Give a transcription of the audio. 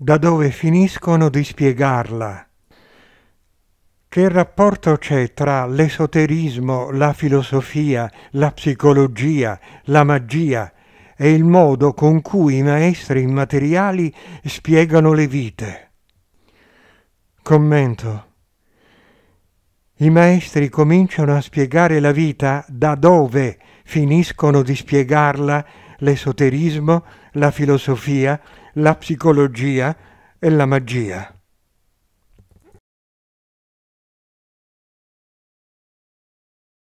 da dove finiscono di spiegarla. Che rapporto c'è tra l'esoterismo, la filosofia, la psicologia, la magia e il modo con cui i maestri immateriali spiegano le vite? Commento. I maestri cominciano a spiegare la vita da dove finiscono di spiegarla l'esoterismo, la filosofia, la psicologia e la magia.